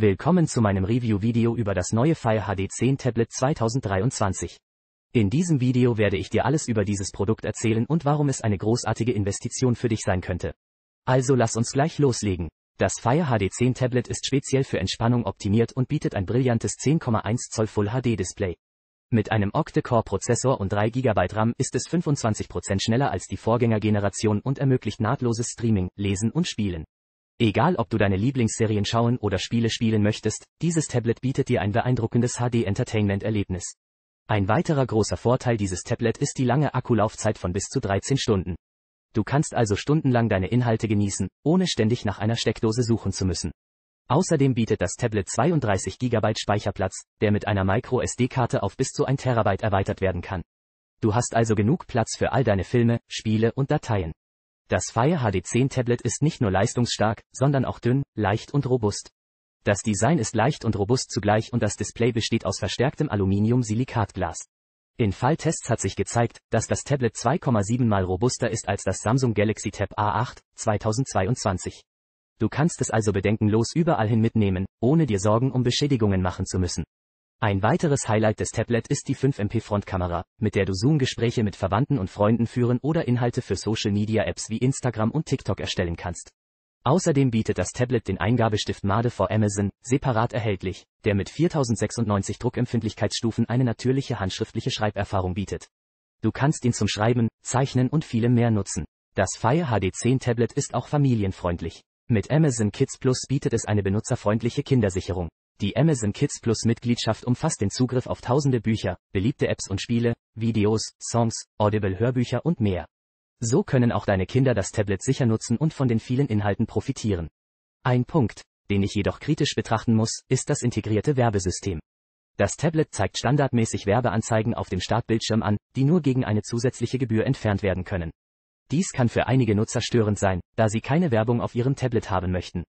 Willkommen zu meinem Review-Video über das neue Fire HD 10 Tablet 2023. In diesem Video werde ich dir alles über dieses Produkt erzählen und warum es eine großartige Investition für dich sein könnte. Also lass uns gleich loslegen. Das Fire HD 10 Tablet ist speziell für Entspannung optimiert und bietet ein brillantes 10,1 Zoll Full HD Display. Mit einem Octa-Core-Prozessor und 3 GB RAM ist es 25% schneller als die Vorgängergeneration und ermöglicht nahtloses Streaming, Lesen und Spielen. Egal ob du deine Lieblingsserien schauen oder Spiele spielen möchtest, dieses Tablet bietet dir ein beeindruckendes HD-Entertainment-Erlebnis. Ein weiterer großer Vorteil dieses Tablet ist die lange Akkulaufzeit von bis zu 13 Stunden. Du kannst also stundenlang deine Inhalte genießen, ohne ständig nach einer Steckdose suchen zu müssen. Außerdem bietet das Tablet 32 GB Speicherplatz, der mit einer microsd karte auf bis zu 1 TB erweitert werden kann. Du hast also genug Platz für all deine Filme, Spiele und Dateien. Das Fire HD10 Tablet ist nicht nur leistungsstark, sondern auch dünn, leicht und robust. Das Design ist leicht und robust zugleich und das Display besteht aus verstärktem Aluminium-Silikatglas. In Falltests hat sich gezeigt, dass das Tablet 2,7 mal robuster ist als das Samsung Galaxy Tab A8 2022. Du kannst es also bedenkenlos überall hin mitnehmen, ohne dir Sorgen um Beschädigungen machen zu müssen. Ein weiteres Highlight des Tablet ist die 5MP-Frontkamera, mit der du Zoom-Gespräche mit Verwandten und Freunden führen oder Inhalte für Social-Media-Apps wie Instagram und TikTok erstellen kannst. Außerdem bietet das Tablet den Eingabestift Made for Amazon, separat erhältlich, der mit 4096 Druckempfindlichkeitsstufen eine natürliche handschriftliche Schreiberfahrung bietet. Du kannst ihn zum Schreiben, Zeichnen und vielem mehr nutzen. Das Fire HD10 Tablet ist auch familienfreundlich. Mit Amazon Kids Plus bietet es eine benutzerfreundliche Kindersicherung. Die Amazon Kids Plus Mitgliedschaft umfasst den Zugriff auf tausende Bücher, beliebte Apps und Spiele, Videos, Songs, Audible Hörbücher und mehr. So können auch deine Kinder das Tablet sicher nutzen und von den vielen Inhalten profitieren. Ein Punkt, den ich jedoch kritisch betrachten muss, ist das integrierte Werbesystem. Das Tablet zeigt standardmäßig Werbeanzeigen auf dem Startbildschirm an, die nur gegen eine zusätzliche Gebühr entfernt werden können. Dies kann für einige Nutzer störend sein, da sie keine Werbung auf ihrem Tablet haben möchten.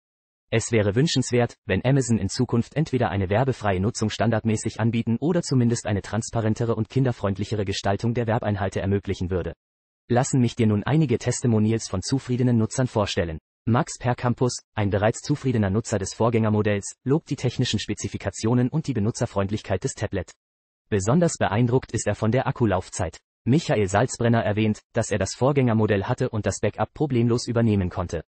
Es wäre wünschenswert, wenn Amazon in Zukunft entweder eine werbefreie Nutzung standardmäßig anbieten oder zumindest eine transparentere und kinderfreundlichere Gestaltung der Werbeinhalte ermöglichen würde. Lassen mich dir nun einige Testimonials von zufriedenen Nutzern vorstellen. Max Percampus, ein bereits zufriedener Nutzer des Vorgängermodells, lobt die technischen Spezifikationen und die Benutzerfreundlichkeit des Tablet. Besonders beeindruckt ist er von der Akkulaufzeit. Michael Salzbrenner erwähnt, dass er das Vorgängermodell hatte und das Backup problemlos übernehmen konnte.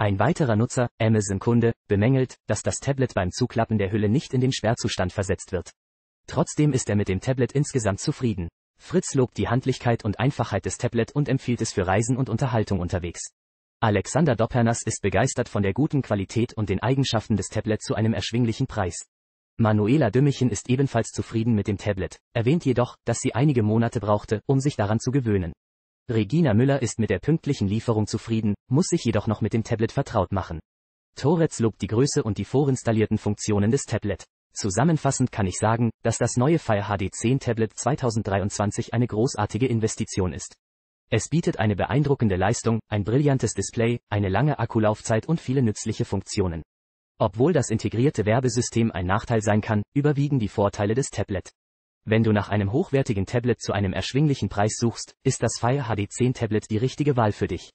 Ein weiterer Nutzer, Amazon-Kunde, bemängelt, dass das Tablet beim Zuklappen der Hülle nicht in den Sperrzustand versetzt wird. Trotzdem ist er mit dem Tablet insgesamt zufrieden. Fritz lobt die Handlichkeit und Einfachheit des Tablet und empfiehlt es für Reisen und Unterhaltung unterwegs. Alexander Dopperners ist begeistert von der guten Qualität und den Eigenschaften des Tablet zu einem erschwinglichen Preis. Manuela Dümmichen ist ebenfalls zufrieden mit dem Tablet, erwähnt jedoch, dass sie einige Monate brauchte, um sich daran zu gewöhnen. Regina Müller ist mit der pünktlichen Lieferung zufrieden, muss sich jedoch noch mit dem Tablet vertraut machen. Toretz lobt die Größe und die vorinstallierten Funktionen des Tablet. Zusammenfassend kann ich sagen, dass das neue Fire HD 10 Tablet 2023 eine großartige Investition ist. Es bietet eine beeindruckende Leistung, ein brillantes Display, eine lange Akkulaufzeit und viele nützliche Funktionen. Obwohl das integrierte Werbesystem ein Nachteil sein kann, überwiegen die Vorteile des Tablet. Wenn du nach einem hochwertigen Tablet zu einem erschwinglichen Preis suchst, ist das Fire HD 10 Tablet die richtige Wahl für dich.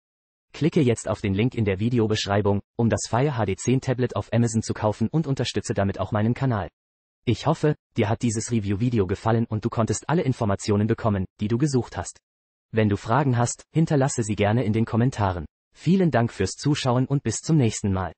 Klicke jetzt auf den Link in der Videobeschreibung, um das Fire HD 10 Tablet auf Amazon zu kaufen und unterstütze damit auch meinen Kanal. Ich hoffe, dir hat dieses Review-Video gefallen und du konntest alle Informationen bekommen, die du gesucht hast. Wenn du Fragen hast, hinterlasse sie gerne in den Kommentaren. Vielen Dank fürs Zuschauen und bis zum nächsten Mal.